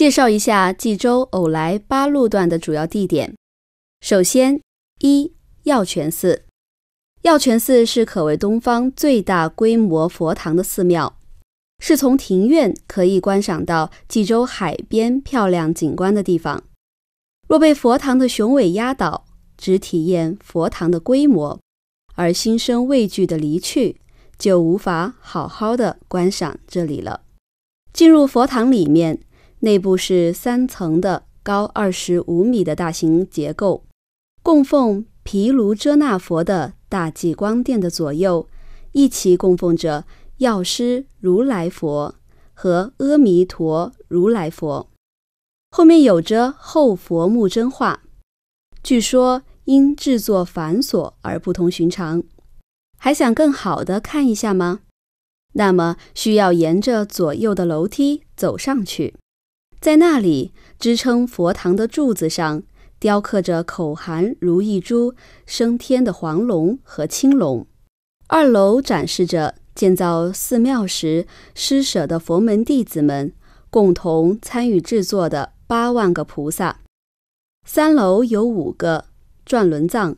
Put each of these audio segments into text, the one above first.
介绍一下济州偶来八路段的主要地点。首先，一药泉寺。药泉寺是可谓东方最大规模佛堂的寺庙，是从庭院可以观赏到济州海边漂亮景观的地方。若被佛堂的雄伟压倒，只体验佛堂的规模，而心生畏惧的离去，就无法好好的观赏这里了。进入佛堂里面。内部是三层的，高二十五米的大型结构，供奉毗卢遮那佛的大寂光殿的左右，一起供奉着药师如来佛和阿弥陀如来佛。后面有着后佛木真画，据说因制作繁琐而不同寻常。还想更好的看一下吗？那么需要沿着左右的楼梯走上去。在那里支撑佛堂的柱子上雕刻着口含如意珠升天的黄龙和青龙。二楼展示着建造寺庙时施舍的佛门弟子们共同参与制作的八万个菩萨。三楼有五个转轮藏，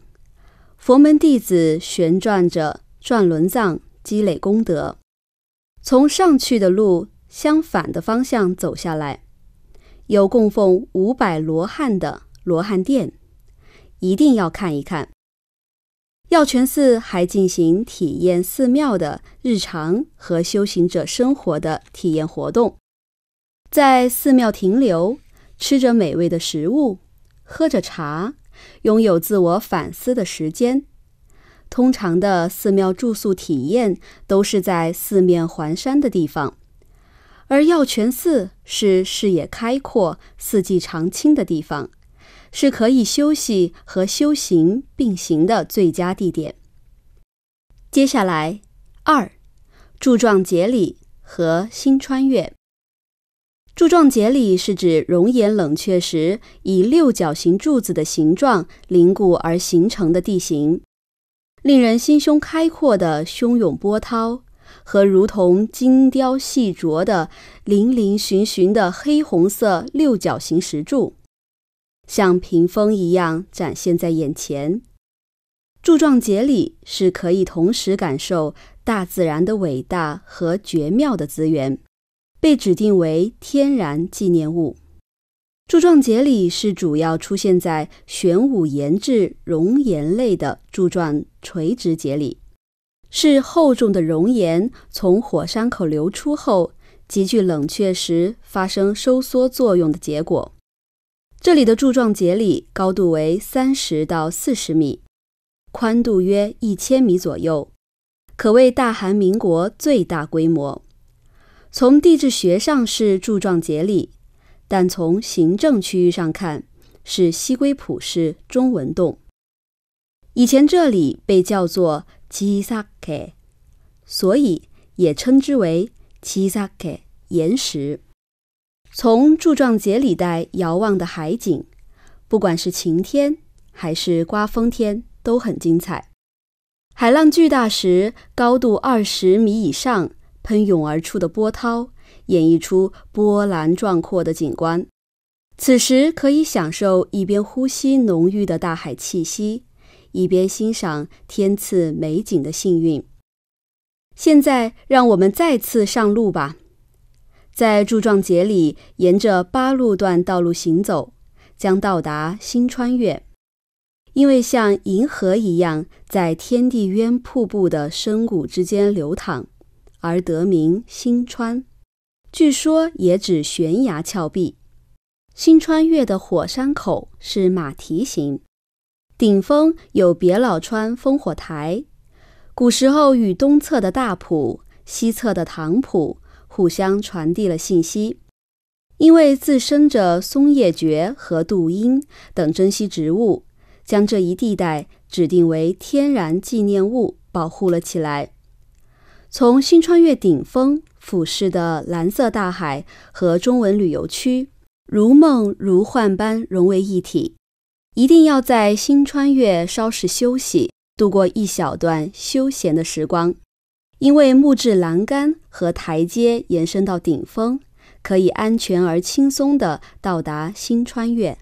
佛门弟子旋转着转轮藏积累功德，从上去的路相反的方向走下来。有供奉五百罗汉的罗汉殿，一定要看一看。药泉寺还进行体验寺庙的日常和修行者生活的体验活动，在寺庙停留，吃着美味的食物，喝着茶，拥有自我反思的时间。通常的寺庙住宿体验都是在四面环山的地方。而药泉寺是视野开阔、四季常青的地方，是可以休息和修行并行的最佳地点。接下来，二柱状节理和新穿越。柱状节理是指熔岩冷却时以六角形柱子的形状凝固而形成的地形，令人心胸开阔的汹涌波涛。和如同精雕细琢的嶙嶙峋峋的黑红色六角形石柱，像屏风一样展现在眼前。柱状节理是可以同时感受大自然的伟大和绝妙的资源，被指定为天然纪念物。柱状节理是主要出现在玄武岩质熔岩类的柱状垂直节理。是厚重的熔岩从火山口流出后急剧冷却时发生收缩作用的结果。这里的柱状节理高度为三十到四十米，宽度约一千米左右，可谓大韩民国最大规模。从地质学上是柱状节理，但从行政区域上看是西归浦市中文洞。以前这里被叫做。七萨克，所以也称之为七萨克岩石。从柱状节理带遥望的海景，不管是晴天还是刮风天，都很精彩。海浪巨大时，高度二十米以上，喷涌而出的波涛，演绎出波澜壮阔的景观。此时可以享受一边呼吸浓郁的大海气息。一边欣赏天赐美景的幸运。现在，让我们再次上路吧，在柱状节里沿着八路段道路行走，将到达新穿越。因为像银河一样在天地渊瀑布的深谷之间流淌而得名新川，据说也指悬崖峭壁。新穿越的火山口是马蹄形。顶峰有别老川烽火台，古时候与东侧的大埔西侧的唐浦互相传递了信息。因为自生着松叶蕨和杜英等珍稀植物，将这一地带指定为天然纪念物保护了起来。从新穿越顶峰俯视的蓝色大海和中文旅游区，如梦如幻般融为一体。一定要在新穿越稍事休息，度过一小段休闲的时光。因为木质栏杆和台阶延伸到顶峰，可以安全而轻松地到达新穿越。